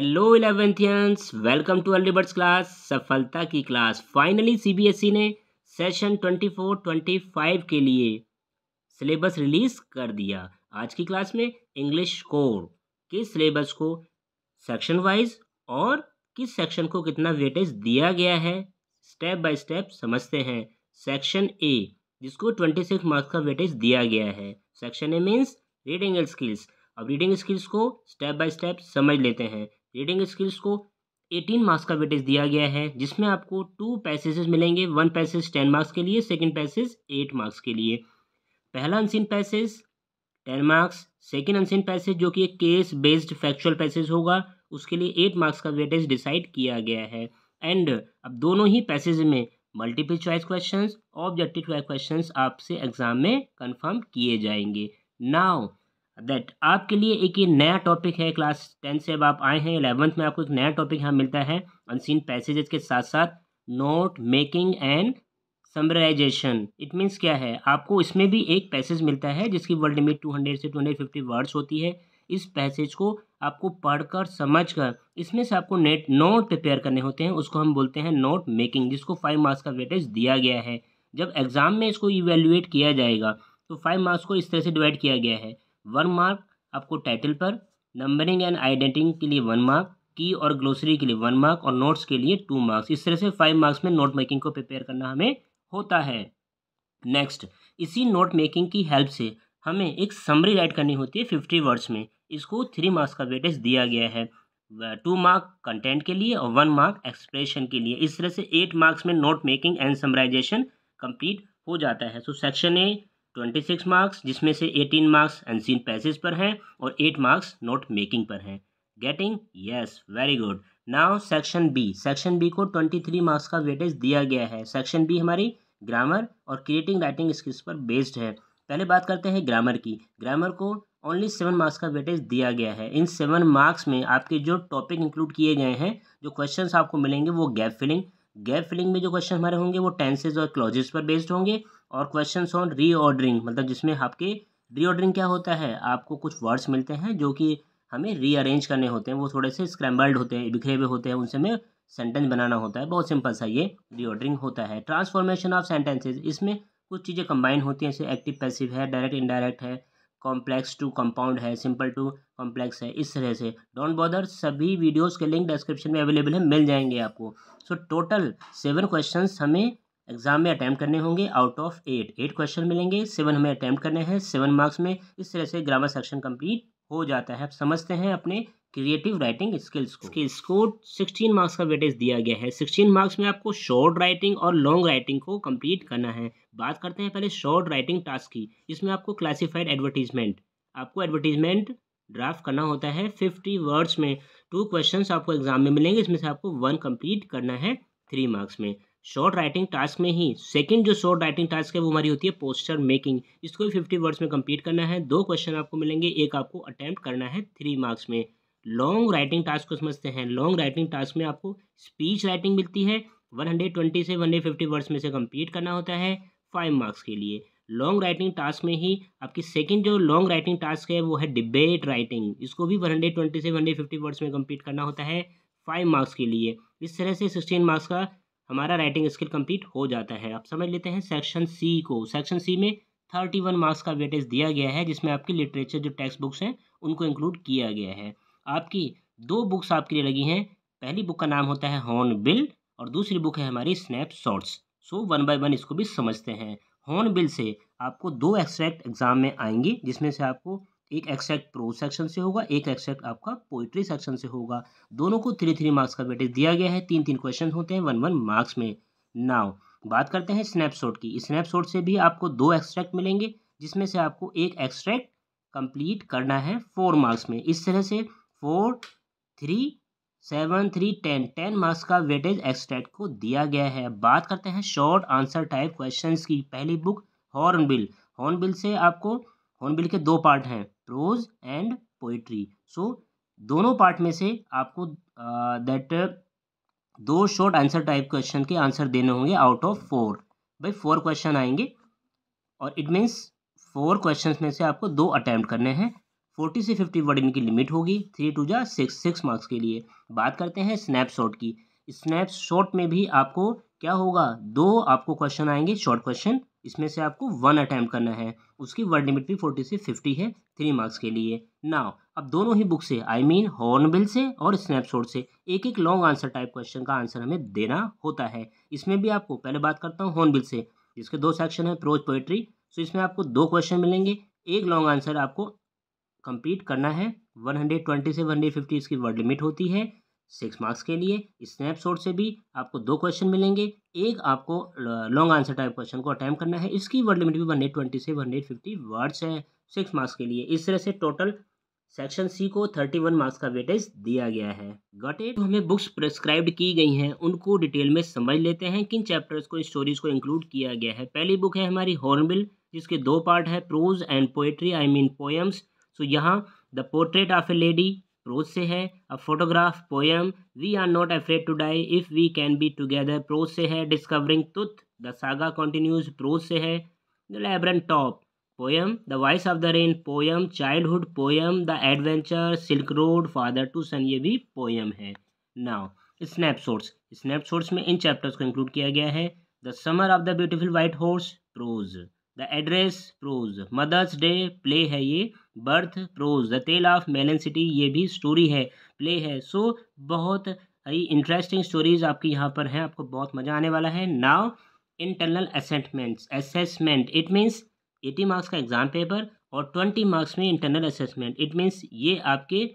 hello eleventhians welcome to early birds class सफलता की class finally CBSE ने सेशन 24-25 के लिए सिलेबस रिलीज कर दिया आज की क्लास में इंग्लिश कोर के सिलेबस को सेक्शन वाइज और किस सेक्शन को कितना वेटेज दिया गया है स्टेप बाय स्टेप समझते हैं सेक्शन ए जिसको 26 मार्क्स का वेटेज दिया गया है section A means reading skills अब रीडिंग स्किल्स को स्टेप बाय स्टेप समझ लेते हैं रीडिंग स्किल्स को 18 मार्क्स का वेटेज दिया गया है जिसमें आपको टू पैसेजेस मिलेंगे वन पैसेज 10 मार्क्स के लिए सेकंड पैसेज 8 मार्क्स के लिए पहला unseen passage 10 marks second unseen passage जो कि एक केस बेस्ड फैक्चुअल पैसेज होगा उसके लिए 8 मार्क्स का वेटेज डिसाइड किया गया है एंड अब दोनों ही पैसेज में multiple choice question objective question आपसे एग्जाम में कन्फर्म किए जाएंगे नाउ दैट आपके लिए एक ये नया टॉपिक है क्लास टेंथ से अब आप आए हैं इलेवंथ में आपको एक नया टॉपिक यहाँ मिलता है अनसीन पैसेजेस के साथ साथ note making and summarization it means क्या है आपको इसमें भी एक पैसेज मिलता है जिसकी वर्ड लिमिट टू हंड्रेड से टू हंड्रेड फिफ्टी वर्ड्स होती है इस पैसेज को आपको पढ़कर समझकर इसमें से आपको नेट नोट प्रिपेयर करने होते हैं उसको हम बोलते हैं नोट मेकिंग जिसको फाइव मार्क्स का वेटेज दिया गया है जब एग्ज़ाम में इसको इवेल्युएट किया जाएगा तो फाइव मार्क्स को इस तरह से डिवाइड किया गया है वन मार्क आपको टाइटल पर नंबरिंग एंड आइडेंटिंग के लिए वन मार्क की और ग्लोसरी के लिए वन मार्क और नोट्स के लिए टू मार्क्स इस तरह से फाइव मार्क्स में नोट मेकिंग को प्रिपेयर करना हमें होता है नेक्स्ट इसी नोट मेकिंग की हेल्प से हमें एक समरी राइट करनी होती है फिफ्टी वर्ड्स में इसको थ्री मार्क्स का वेटेज दिया गया है टू मार्क कंटेंट के लिए और वन मार्क एक्सप्रेशन के लिए इस तरह से एट मार्क्स में note making and summarization complete हो जाता है so section A twenty six marks जिसमें से एटीन मार्क्स अनसीन पैसेज पर हैं और एट मार्क्स नोट मेकिंग पर हैं getting yes very good now section B section B को ट्वेंटी थ्री मार्क्स का वेटेज दिया गया है सेक्शन बी हमारी ग्रामर और क्रिएटिंग राइटिंग स्किल्स पर बेस्ड है पहले बात करते हैं ग्रामर की ग्रामर को ओनली सेवन मार्क्स का वेटेज दिया गया है इन सेवन मार्क्स में आपके जो टॉपिक इंक्लूड किए गए हैं जो क्वेश्चंस आपको मिलेंगे वो गैप फिलिंग गैप फिलिंग में जो क्वेश्चन हमारे होंगे वो टेंसेज और क्लॉजेस पर बेस्ड होंगे और क्वेश्चन ऑन रीऑर्डरिंग मतलब जिसमें आपके रीऑर्डरिंग क्या होता है आपको कुछ वर्ड्स मिलते हैं जो कि हमें रीअरेंज करने होते हैं वो थोड़े से स्क्रैम्बल्ड होते हैं बिखरे हुए होते हैं उनसे हमें सेंटेंस बनाना होता है बहुत सिंपल सा ये रीऑर्डरिंग होता है ट्रांसफॉर्मेशन ऑफ सेंटेंसेज इसमें कुछ चीज़ें कंबाइन होती हैं जैसे एक्टिव पैसिव है डायरेक्ट इनडायरेक्ट है कॉम्प्लेक्स टू कंपाउंड है सिंपल टू कॉम्प्लेक्स है इस तरह से डोंट बॉदर सभी वीडियोस के लिंक डिस्क्रिप्शन में अवेलेबल है मिल जाएंगे आपको सो टोटल सेवन क्वेश्चंस हमें एग्जाम में अटैम्प्ट करने होंगे out of eight eight question मिलेंगे सेवन हमें अटैम्प्ट करने हैं सेवन मार्क्स में इस तरह से ग्रामर सेक्शन कंप्लीट हो जाता है आप समझते हैं अपने क्रिएटिव राइटिंग स्किल्स को इसको स्कोर सिक्सटीन मार्क्स का वेटेज दिया गया है सिक्सटीन मार्क्स में आपको शॉर्ट राइटिंग और लॉन्ग राइटिंग को कम्प्लीट करना है बात करते हैं पहले शॉर्ट राइटिंग टास्क की इसमें आपको क्लासीफाइड एडवर्टीजमेंट आपको एडवर्टीजमेंट ड्राफ्ट करना होता है फिफ्टी वर्ड्स में टू क्वेश्चंस आपको एग्जाम में मिलेंगे इसमें से आपको वन कंप्लीट करना है थ्री मार्क्स में शॉर्ट राइटिंग टास्क में ही सेकंड जो शॉर्ट राइटिंग टास्क है वो हमारी होती है पोस्टर मेकिंग इसको भी फिफ्टी वर्ड्स में कंप्लीट करना है दो क्वेश्चन आपको मिलेंगे एक आपको अटैम्प्ट करना है थ्री मार्क्स में लॉन्ग राइटिंग टास्क को समझते हैं लॉन्ग राइटिंग टास्क में आपको स्पीच राइटिंग मिलती है वन हंड्रेड ट्वेंटी से वन हंड्रेड फिफ्टी वर्ड्स में से कम्प्लीट करना होता है फाइव मार्क्स के लिए लॉन्ग राइटिंग टास्क में ही आपकी सेकंड जो लॉन्ग राइटिंग टास्क है वो है डिबेट राइटिंग इसको भी वन हंड्रेड ट्वेंटी से वन हंड्रेड फिफ्टी वर्ड्स में कंप्लीट करना होता है फाइव मार्क्स के लिए इस तरह से सिक्सटीन मार्क्स का हमारा राइटिंग स्किल कंप्लीट हो जाता है अब समझ लेते हैं सेक्शन सी को सेक्शन सी में थर्टी वन मार्क्स का वेटेज दिया गया है जिसमें आपकी लिटरेचर जो टेक्स्ट बुक्स हैं उनको इंक्लूड किया गया है आपकी दो बुक्स आपके लिए लगी हैं पहली बुक का नाम होता है हॉर्न बिल और दूसरी बुक है हमारी snapshots so one by one इसको भी समझते हैं हॉर्न बिल से आपको दो एक्सट्रैक्ट एग्ज़ाम में आएंगी जिसमें से आपको एक एक्सट्रैक्ट प्रोज सेक्शन से होगा एक एक्सट्रैक्ट आपका पोइट्री सेक्शन से होगा दोनों को थ्री थ्री मार्क्स का वेटेज दिया गया है तीन तीन क्वेश्चन होते हैं वन वन मार्क्स में नाव बात करते हैं स्नैपशॉट की स्नैपशॉट से भी आपको दो एक्सट्रैक्ट मिलेंगे जिसमें से आपको एक एक्सट्रैक्ट कंप्लीट करना है फोर मार्क्स में इस तरह से four three seven three ten ten marks का वेटेज एक्सट्रैक्ट को दिया गया है बात करते हैं शॉर्ट आंसर टाइप क्वेश्चंस की पहली बुक हॉर्नबिल हॉर्नबिल से आपको हॉर्नबिल के दो पार्ट हैं प्रोज एंड पोइट्री सो दोनों पार्ट में से आपको दैट दो शॉर्ट आंसर टाइप क्वेश्चन के आंसर देने होंगे आउट ऑफ फोर भाई फोर क्वेश्चन आएंगे और इट मीन्स फोर क्वेश्चन में से आपको दो अटैम्प्ट करने हैं फोर्टी से फिफ्टी वर्ड इनकी लिमिट होगी थ्री टू जा सिक्स सिक्स मार्क्स के लिए बात करते हैं स्नैपशॉट की स्नैपशॉट में भी आपको क्या होगा दो आपको क्वेश्चन आएंगे शॉर्ट क्वेश्चन इसमें से आपको वन अटैम्प्ट करना है उसकी वर्ड लिमिट भी फोर्टी से फिफ्टी है थ्री मार्क्स के लिए नाउ अब दोनों ही बुक से आई मीन हॉर्नबिल से और स्नैपशॉट से एक एक लॉन्ग आंसर टाइप क्वेश्चन का आंसर हमें देना होता है इसमें भी आपको पहले बात करता हूँ हॉर्नबिल से जिसके दो सेक्शन है प्रोज पोइट्री सो इसमें आपको दो क्वेश्चन मिलेंगे एक लॉन्ग आंसर आपको कंप्लीट करना है 120 से 150 इसकी वर्ड लिमिट होती है सिक्स मार्क्स के लिए स्नैपशॉट से भी आपको दो क्वेश्चन मिलेंगे एक आपको लॉन्ग आंसर टाइप क्वेश्चन को अटैम्प करना है इसकी वर्ड लिमिट भी वन एट ट्वेंटी से वन एट फिफ्टी वर्ड्स हैं सिक्स मार्क्स के लिए इस तरह से टोटल सेक्शन सी को थर्टी वन मार्क्स का वेटेज दिया गया है गट एट हमें बुक्स प्रेस्क्राइब की गई हैं उनको डिटेल में समझ लेते हैं किन चैप्टर्स को स्टोरीज को इंक्लूड किया गया है पहली बुक है हमारी हॉर्नबिल जिसके दो पार्ट है prose and poetry I mean poems so यहाँ the portrait of a lady prose से है a photograph poem we are not afraid to die if we can be together prose से है डिस्कवरिंग तुथ the saga continues prose से है the laburnum top poem the voice of the rain poem childhood poem the adventure silk road father to son ये भी poem है now snapshots snapshots में इन chapters को इंक्लूड किया गया है the summer of the beautiful white horse prose the address prose mother's day play है ये birth prose the tale of melon city ये भी स्टोरी है प्ले है सो so, बहुत ही इंटरेस्टिंग स्टोरीज आपकी यहाँ पर हैं आपको बहुत मज़ा आने वाला है now internal assessments assessment it means eighty marks का एग्ज़ाम पेपर और ट्वेंटी मार्क्स में इंटरनल असेसमेंट इट मीन्स ये आपके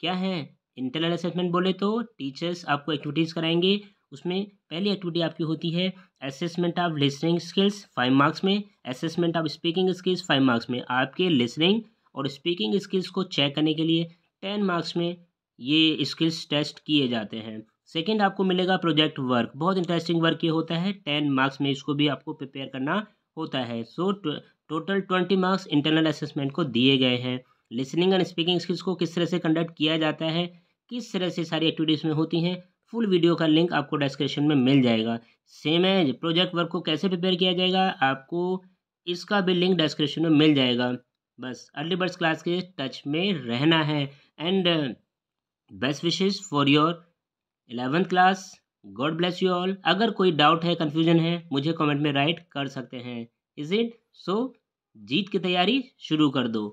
क्या हैं इंटरनल असेसमेंट बोले तो टीचर्स आपको एक्टिविटीज़ कराएंगे उसमें पहली एक्टिविटी आपकी होती है assessment of listening skills five marks में assessment of speaking skills five marks में आपके लिसनिंग और स्पीकिंग स्किल्स को चेक करने के लिए टेन मार्क्स में ये स्किल्स टेस्ट किए जाते हैं सेकेंड आपको मिलेगा प्रोजेक्ट वर्क बहुत इंटरेस्टिंग वर्क ये होता है टेन मार्क्स में इसको भी आपको प्रिपेयर करना होता है so total twenty marks internal assessment को दिए गए हैं लिसनिंग एंड स्पीकिंग स्किल्स को किस तरह से कंडक्ट किया जाता है किस तरह से सारी एक्टिविटीज़ में होती हैं फुल वीडियो का लिंक आपको डिस्क्रिप्शन में मिल जाएगा सेम है प्रोजेक्ट वर्क को कैसे प्रिपेयर किया जाएगा आपको इसका भी लिंक डिस्क्रिप्शन में मिल जाएगा बस अर्ली बर्ड्स क्लास के टच में रहना है and best wishes for your eleventh class God bless you all अगर कोई डाउट है कन्फ्यूजन है मुझे कमेंट में राइट कर सकते हैं इज इट सो जीत की तैयारी शुरू कर दो